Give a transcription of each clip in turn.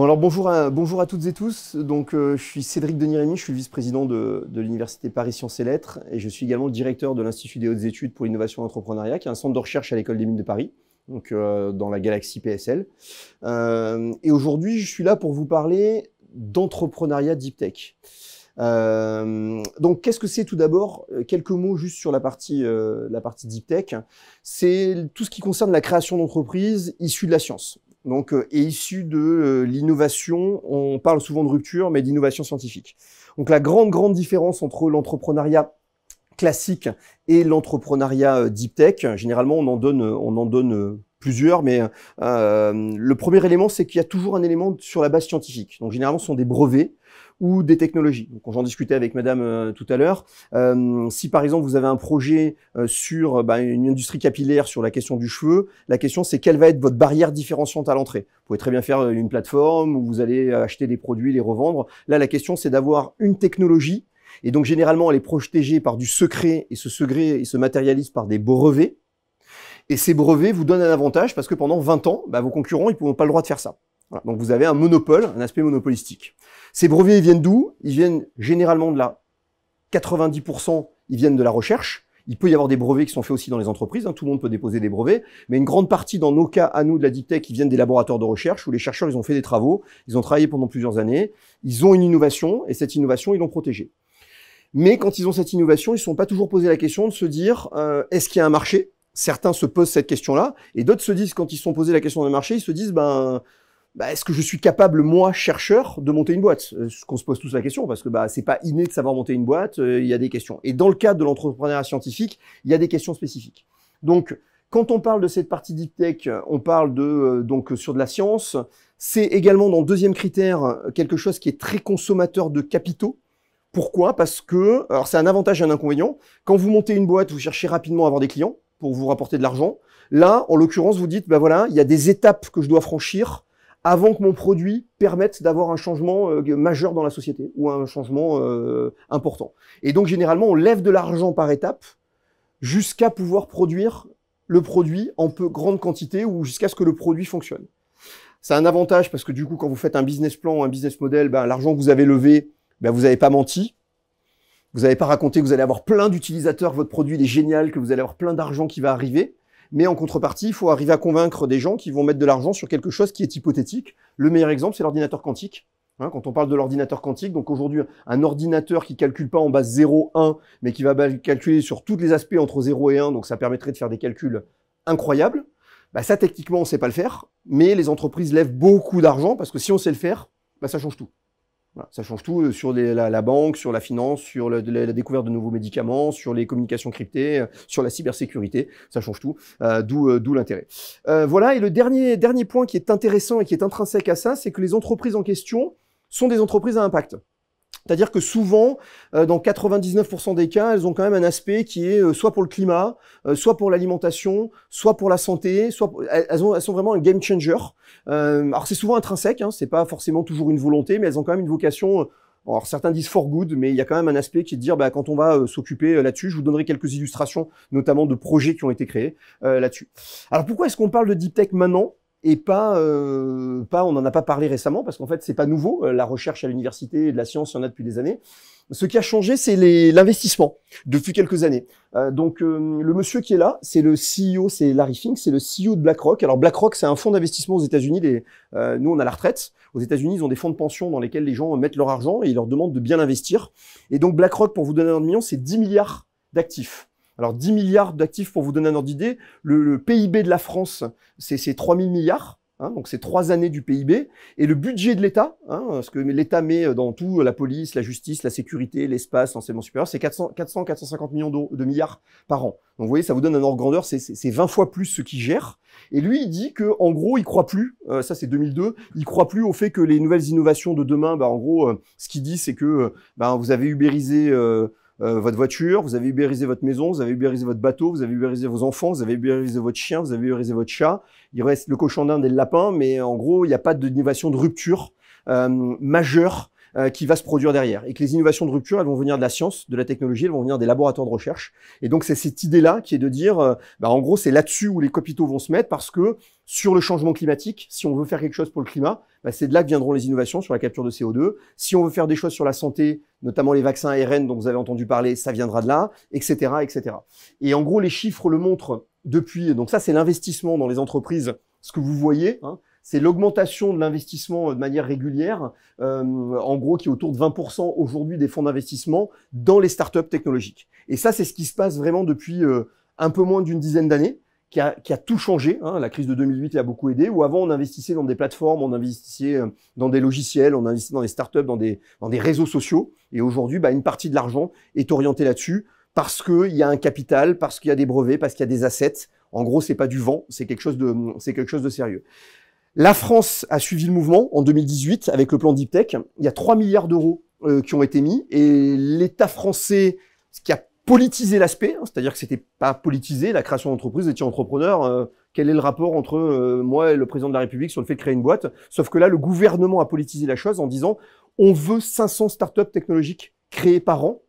alors bonjour à, bonjour à toutes et tous. Donc euh, je suis Cédric Denirémy, je suis vice-président de, l'Université Paris Sciences et Lettres et je suis également le directeur de l'Institut des hautes études pour l'innovation et l'entrepreneuriat qui est un centre de recherche à l'École des mines de Paris, donc euh, dans la galaxie PSL. Euh, et aujourd'hui je suis là pour vous parler d'entrepreneuriat deep tech. donc, qu'est-ce que c'est tout d'abord Quelques mots juste sur la partie, la partie deep tech. C'est tout ce qui concerne la création d'entreprises issues de la science donc, est euh, issu de euh, l'innovation. On parle souvent de rupture, mais d'innovation scientifique. Donc, la grande, grande différence entre l'entrepreneuriat classique et l'entrepreneuriat euh, deep tech, généralement, on en donne, on en donne plusieurs, mais le premier élément, c'est qu'il y a toujours un élément sur la base scientifique. Donc, généralement, ce sont des brevets ou des technologies. Donc j'en discutais avec madame euh, tout à l'heure. Euh, si par exemple vous avez un projet euh, sur bah, une industrie capillaire sur la question du cheveu, la question c'est quelle va être votre barrière différenciante à l'entrée. Vous pouvez très bien faire une plateforme où vous allez acheter des produits, les revendre. Là la question c'est d'avoir une technologie et donc généralement elle est protégée par du secret et ce secret il se matérialise par des brevets. Et ces brevets vous donnent un avantage parce que pendant 20 ans, bah, vos concurrents, ils n'ont pas le droit de faire ça. Donc vous avez un monopole, un aspect monopolistique. Ces brevets, ils viennent d'où Ils viennent généralement de là. 90%, ils viennent de la recherche. Il peut y avoir des brevets qui sont faits aussi dans les entreprises, hein. tout le monde peut déposer des brevets, mais une grande partie, dans nos cas, à nous, de la Deep Tech, ils viennent des laboratoires de recherche où les chercheurs, ils ont fait des travaux, ils ont travaillé pendant plusieurs années, ils ont une innovation, et cette innovation, ils l'ont protégée. Mais quand ils ont cette innovation, ils ne sont pas toujours posés la question de se dire, euh, est-ce qu'il y a un marché Certains se posent cette question-là, et d'autres se disent, quand ils se sont posés la question d'un marché, ils se disent, ben, bah, est-ce que je suis capable, moi, chercheur, de monter une boîte euh, Ce qu'on se pose tous la question, parce que bah, c'est pas inné de savoir monter une boîte, euh, il y a des questions. Et dans le cadre de l'entrepreneuriat scientifique, il y a des questions spécifiques. Donc, quand on parle de cette partie deep tech, on parle de euh, donc sur de la science. C'est également dans le deuxième critère quelque chose qui est très consommateur de capitaux. Pourquoi Parce que, alors c'est un avantage et un inconvénient. Quand vous montez une boîte, vous cherchez rapidement à avoir des clients pour vous rapporter de l'argent. Là, en l'occurrence, vous dites, ben voilà, il y a des étapes que je dois franchir avant que mon produit permette d'avoir un changement euh, majeur dans la société ou un changement euh, important. Et donc généralement, on lève de l'argent par étape jusqu'à pouvoir produire le produit en peu grande quantité ou jusqu'à ce que le produit fonctionne. C'est un avantage parce que du coup, quand vous faites un business plan ou un business model, ben, l'argent que vous avez levé, ben, vous n'avez pas menti. Vous n'avez pas raconté que vous allez avoir plein d'utilisateurs, votre produit est génial, que vous allez avoir plein d'argent qui va arriver. Mais en contrepartie, il faut arriver à convaincre des gens qui vont mettre de l'argent sur quelque chose qui est hypothétique. Le meilleur exemple, c'est l'ordinateur quantique. Hein, quand on parle de l'ordinateur quantique, donc aujourd'hui, un ordinateur qui calcule pas en base 0, 1, mais qui va calculer sur tous les aspects entre 0 et 1, donc ça permettrait de faire des calculs incroyables. Bah, ça, techniquement, on ne sait pas le faire, mais les entreprises lèvent beaucoup d'argent parce que si on sait le faire, bah, ça change tout ça change tout euh, sur la, banque, sur la finance, sur la, découverte de nouveaux médicaments, sur les communications cryptées, euh, sur la cybersécurité. Ça change tout, euh, d'où l'intérêt. voilà, et le dernier, dernier point qui est intéressant et qui est intrinsèque à ça, c'est que les entreprises en question sont des entreprises à impact. C'est-à-dire que souvent, euh, dans 99% des cas, elles ont quand même un aspect qui est euh, soit pour le climat, euh, soit pour l'alimentation, soit pour la santé, soit elles, elles sont vraiment un game changer. alors c'est souvent intrinsèque, hein, c'est pas forcément toujours une volonté, mais elles ont quand même une vocation. Alors certains disent for good, mais il y a quand même un aspect qui est de dire, bah, quand on va s'occuper là-dessus, je vous donnerai quelques illustrations, notamment de projets qui ont été créés là-dessus. Alors pourquoi est-ce qu'on parle de deep tech maintenant et pas, euh, pas on n'en a pas parlé récemment parce qu'en fait c'est pas nouveau. Euh, la recherche à l'université et de la science, il y en a depuis des années. Ce qui a changé, c'est l'investissement depuis quelques années. Euh, donc le monsieur qui est là, c'est le CEO, c'est Larry Fink, c'est le CEO de BlackRock. Alors BlackRock, c'est un fonds d'investissement aux États-Unis. nous, on a la retraite. Aux États-Unis, ils ont des fonds de pension dans lesquels les gens mettent leur argent et ils leur demandent de bien investir. Et donc BlackRock, pour vous donner un million, c'est 10 milliards d'actifs. Alors 10 milliards d'actifs, pour vous donner un ordre d'idée, le, PIB de la France, c'est 3 000 milliards. Hein, donc c'est trois années du PIB, et le budget de l'État, hein, ce que l'État met dans tout, la police, la justice, la sécurité, l'espace, l'enseignement supérieur, c'est 400-450 millions de milliards par an. Donc vous voyez, ça vous donne un ordre grandeur, c'est 20 fois plus ce qu'il gère. Et lui, il dit que en gros, il croit plus, euh, ça c'est 2002, il croit plus au fait que les nouvelles innovations de demain, bah, en gros, euh, ce qu'il dit, c'est que euh, bah, vous avez ubérisé... Euh, votre voiture, vous avez ubérisé votre maison, vous avez ubérisé votre bateau, vous avez ubérisé vos enfants, vous avez ubérisé votre chien, vous avez ubérisé votre chat. Il reste le cochon d'Inde et le lapin, mais en gros, il n'y a pas d'innovation de rupture euh, majeure euh, qui va se produire derrière. Et que les innovations de rupture, elles vont venir de la science, de la technologie, elles vont venir des laboratoires de recherche. Et donc c'est cette idée-là qui est de dire, euh, bah, en gros, c'est là-dessus où les capitaux vont se mettre parce que sur le changement climatique, si on veut faire quelque chose pour le climat, bah, c'est de là que viendront les innovations sur la capture de CO2. Si on veut faire des choses sur la santé, notamment les vaccins ARN dont vous avez entendu parler, ça viendra de là, etc., etc. Et en gros, les chiffres le montrent depuis. Donc ça, c'est l'investissement dans les entreprises ce que vous voyez, hein, c'est l'augmentation de l'investissement euh, de manière régulière, euh, en gros qui est autour de 20% aujourd'hui des fonds d'investissement dans les startups technologiques. Et ça, c'est ce qui se passe vraiment depuis euh, un peu moins d'une dizaine d'années. Qui a, tout changé. Hein. La crise de 2008 a beaucoup aidé. Où avant, on investissait dans des plateformes, on investissait dans des logiciels, on investissait dans des startups, dans des, dans des réseaux sociaux. Et aujourd'hui, bah, une partie de l'argent est orientée là-dessus parce qu'il y a un capital, parce qu'il y a des brevets, parce qu'il y a des assets. En gros, c'est pas du vent, c'est quelque chose de, c'est quelque chose de sérieux. La France a suivi le mouvement en 2018 avec le plan Deep Tech. Il y a 3 milliards d'euros euh, qui ont été mis et l'État français, ce qui a politisé l'aspect, hein, c'est-à-dire que n'était pas politisé, la création d'entreprise, les entrepreneur, euh, quel est le rapport entre euh, moi et le président de la République sur le fait de créer une boîte Sauf que là, le gouvernement a politisé la chose en disant on veut 500 startups technologiques créées par an.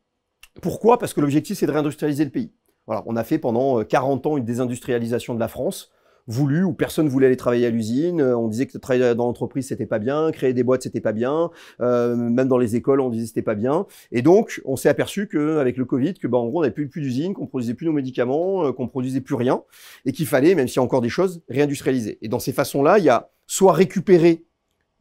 Pourquoi Parce que l'objectif, c'est de réindustrialiser le pays. Voilà, on a fait pendant 40 ans une désindustrialisation de la France voulu ou personne voulait aller travailler à l'usine. Euh, on disait que travailler dans l'entreprise c'était pas bien, créer des boîtes c'était pas bien, euh, même dans les écoles on disait c'était pas bien. Et donc on s'est aperçu que avec le Covid, que ben en gros on n'avait plus, plus d'usine, qu'on produisait plus nos médicaments, euh, qu'on produisait plus rien, et qu'il fallait, même s'il y a encore des choses, réindustrialiser. Et dans ces façons-là, il y a soit récupérer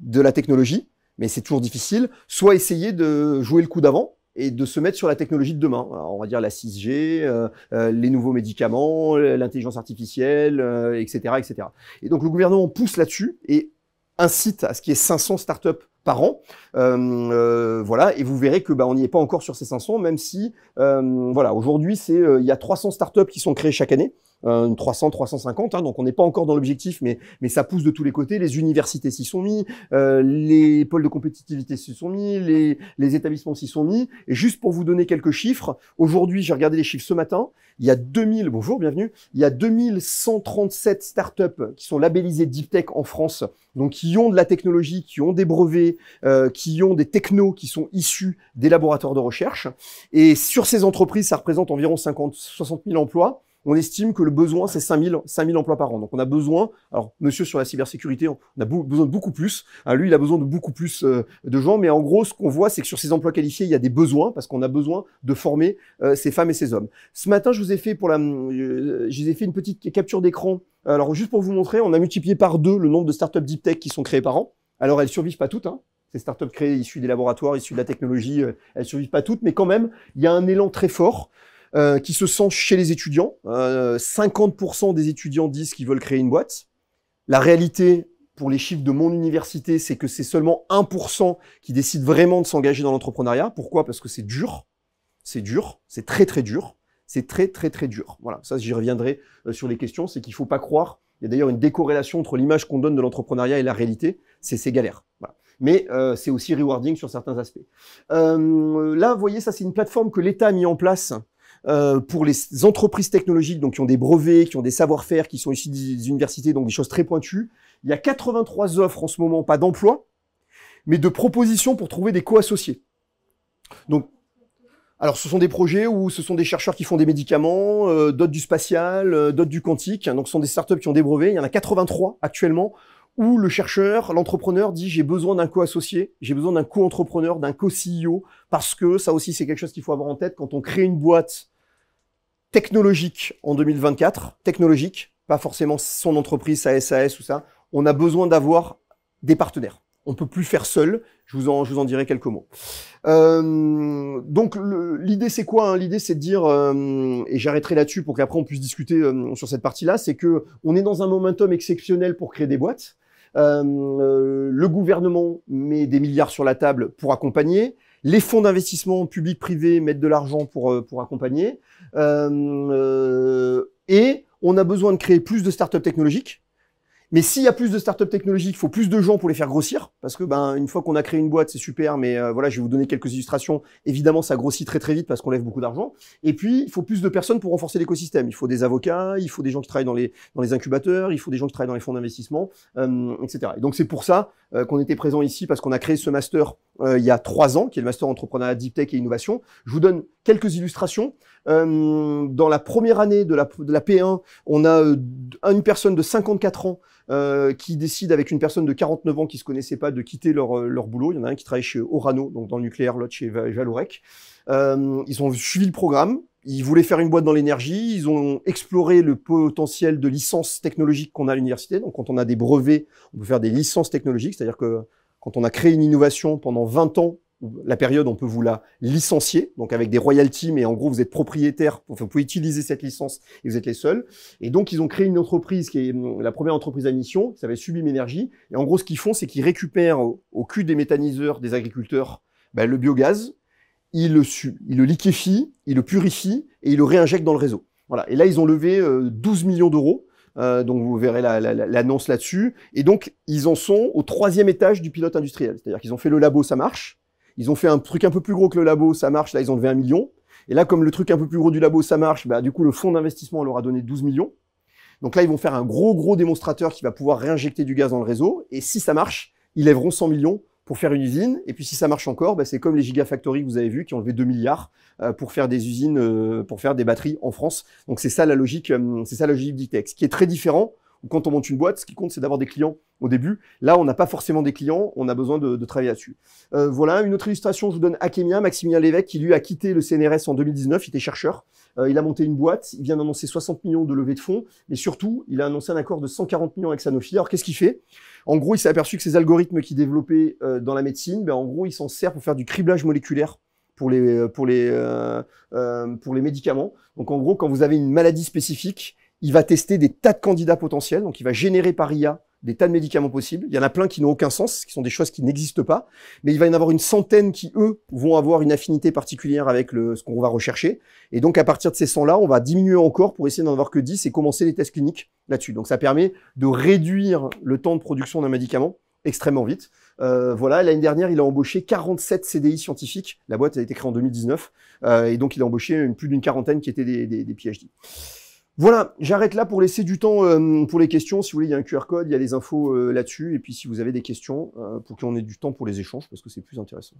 de la technologie, mais c'est toujours difficile, soit essayer de jouer le coup d'avant et de se mettre sur la technologie de demain. on va dire la 6G, euh, euh, les nouveaux médicaments, euh, l'intelligence artificielle, etc., etc. Et donc le gouvernement pousse là-dessus et incite à ce qui est ait 500 startups par an. Euh, euh, voilà, et vous verrez que bah, on n'y est pas encore sur ces 500, même si euh, voilà, aujourd'hui c'est il y a 300 startups qui sont créées chaque année. 300, 350, hein, donc on n'est pas encore dans l'objectif, mais, mais ça pousse de tous les côtés. Les universités s'y sont mis, les pôles de compétitivité s'y sont mis, les, les établissements s'y sont mis. Et juste pour vous donner quelques chiffres, aujourd'hui, j'ai regardé les chiffres ce matin, il y a 2000, bonjour, bienvenue, il y a 2137 startups qui sont labellisées Deep Tech en France, donc qui ont de la technologie, qui ont des brevets, euh, qui ont des technos qui sont issus des laboratoires de recherche. Et sur ces entreprises, ça représente environ 50, 60 000 emplois. On estime que le besoin, c'est 5 000, emplois par an. Donc on a besoin, alors monsieur sur la cybersécurité, on a besoin de beaucoup plus. Hein, lui, il a besoin de beaucoup plus euh, de gens. Mais en gros, ce qu'on voit, c'est que sur ces emplois qualifiés, il y a des besoins parce qu'on a besoin de former euh, ces femmes et ces hommes. Ce matin, je vous ai fait, pour la, je vous ai fait une petite capture d'écran. Alors juste pour vous montrer, on a multiplié par deux le nombre de startups deep tech qui sont créées par an. Alors, elles survivent pas toutes, hein. Ces startups créées issues des laboratoires, issues de la technologie, euh, elles survivent pas toutes, mais quand même, il y a un élan très fort. Euh, qui se sent chez les étudiants. 50% euh, des étudiants disent qu'ils veulent créer une boîte. La réalité, pour les chiffres de mon université, c'est que c'est seulement 1% qui décident vraiment de s'engager dans l'entrepreneuriat. Pourquoi Parce que c'est dur. C'est dur. C'est très, très dur. C'est très, très, très dur. Voilà, ça, j'y reviendrai sur les questions. C'est qu'il ne faut pas croire. Il y a d'ailleurs une décorrélation entre l'image qu'on donne de l'entrepreneuriat et la réalité c'est galère. Mais euh, c'est aussi rewarding sur certains aspects. Euh, là, vous voyez, ça, c'est une plateforme que l'État a mis en place euh, pour les entreprises technologiques donc, qui ont des brevets, qui ont des savoir-faire, qui sont issus des universités, donc des choses très pointues. Il y a 83 offres en ce moment, pas d'emploi, mais de propositions pour trouver des co-associés. Donc, alors, ce sont des projets où ce sont des chercheurs qui font des médicaments, d'autres du spatial, d'autres du quantique. Donc, ce sont des startups qui ont des brevets. Il y en a 83 actuellement où le chercheur, l'entrepreneur dit j'ai besoin d'un co-associé, j'ai besoin d'un co-entrepreneur, d'un co-CEO, parce que ça aussi c'est quelque chose qu'il faut avoir en tête quand on crée une boîte technologique en 2024, technologique, pas forcément son entreprise, sa SAS ou ça, on a besoin d'avoir des partenaires. On peut plus faire seul. Je vous en, vous en dirai quelques mots. Euh, donc l'idée c'est quoi hein L'idée c'est de dire euh, et j'arrêterai là-dessus pour qu'après on puisse discuter euh, sur cette partie-là. C'est que on est dans un momentum exceptionnel pour créer des boîtes. Euh, le gouvernement met des milliards sur la table pour accompagner, les fonds d'investissement public-privé mettent de l'argent pour, euh, pour accompagner, euh, et on a besoin de créer plus de startups technologiques, mais s'il y a plus de startups technologiques, il faut plus de gens pour les faire grossir, parce que ben une fois qu'on a créé une boîte, c'est super, mais euh, voilà, je vais vous donner quelques illustrations. Évidemment, ça grossit très très vite parce qu'on lève beaucoup d'argent. Et puis, il faut plus de personnes pour renforcer l'écosystème. Il faut des avocats, il faut des gens qui travaillent dans les dans les incubateurs, il faut des gens qui travaillent dans les fonds d'investissement, euh, etc. Et donc c'est pour ça euh, qu'on était présent ici parce qu'on a créé ce master il y a trois ans, qui est le master entrepreneuriat deep tech et innovation. Je vous donne quelques illustrations. Euh, dans la première année de la, de la P1, on a euh, une personne de 54 ans euh, qui décide avec une personne de 49 ans qui se connaissait pas de quitter leur, leur boulot. Il y en a un qui travaille chez Orano, donc dans le nucléaire, l'autre chez Valorec. ils ont suivi le programme. Ils voulaient faire une boîte dans l'énergie. Ils ont exploré le potentiel de licence technologique qu'on a à l'université. Donc, quand on a des brevets, on peut faire des licences technologiques, c'est-à-dire que quand on a créé une innovation pendant 20 ans, la période, on peut vous la licencier, donc avec des royalties, mais en gros, vous êtes propriétaire, enfin, vous pouvez utiliser cette licence et vous êtes les seuls. Et donc, ils ont créé une entreprise qui est hum, la première entreprise à mission, qui s'appelle Sublime Énergie. Et en gros, ce qu'ils font, c'est qu'ils récupèrent au, cul des méthaniseurs, des agriculteurs, bah, le biogaz, ils le, ils le liquéfient, ils le purifient et ils le réinjectent dans le réseau. Voilà. Et là, ils ont levé 12 euh, millions d'euros. Euh, donc vous verrez l'annonce là-dessus. Et donc ils en sont au troisième étage du pilote industriel, c'est-à-dire qu'ils ont fait le labo, ça marche. Ils ont fait un truc un peu plus gros que le labo, ça marche, là ils ont levé un million. Et là, comme le truc un peu plus gros du labo, ça marche, bah, du coup, le fonds d'investissement leur a donné 12 millions. Donc là, ils vont faire un gros, gros démonstrateur qui va pouvoir réinjecter du gaz dans le réseau. Et si ça marche, ils lèveront 100 millions pour faire une usine. Et puis si ça marche encore, bah, c'est comme les Gigafactory que vous avez vu qui ont levé 2 milliards euh, pour faire des usines, euh, pour faire des batteries en France. Donc c'est ça la logique, euh, c'est ça la logique d'ITEX, qui est très différent quand on monte une boîte, ce qui compte, c'est d'avoir des clients au début. Là, on n'a pas forcément des clients, on a besoin de, travailler là-dessus. Euh, voilà, une autre illustration, je vous donne Akemia, Maximilien Lévesque, qui lui a quitté le CNRS en 2019, il était chercheur. Euh, il a monté une boîte, il vient d'annoncer 60 millions de levées de fonds, mais surtout, il a annoncé un accord de 140 millions avec Sanofi. Alors, qu'est-ce qu'il fait En gros, il s'est aperçu que ces algorithmes qu'il développait euh, dans la médecine, ben, en gros, il s'en sert pour faire du criblage moléculaire pour les, pour les, pour les médicaments. Donc en gros, quand vous avez une maladie spécifique, il va tester des tas de candidats potentiels, donc il va générer par IA des tas de médicaments possibles. Il y en a plein qui n'ont aucun sens, qui sont des choses qui n'existent pas, mais il va y en avoir une centaine qui, eux, vont avoir une affinité particulière avec le, ce qu'on va rechercher. Et donc, à partir de ces 100-là, on va diminuer encore pour essayer d'en avoir que 10 et commencer les tests cliniques là-dessus. Donc, ça permet de réduire le temps de production d'un médicament extrêmement vite. Euh, voilà, l'année dernière, il a embauché 47 CDI scientifiques. La boîte a été créée en 2019, euh, et donc il a embauché plus d'une quarantaine qui étaient des, des, des PhD. Voilà, j'arrête là pour laisser du temps euh, pour les questions. Si vous voulez, il y a un QR code, il y a des infos euh, là-dessus. Et puis si vous avez des questions, euh, pour qu'on ait du temps pour les échanges, parce que c'est plus intéressant.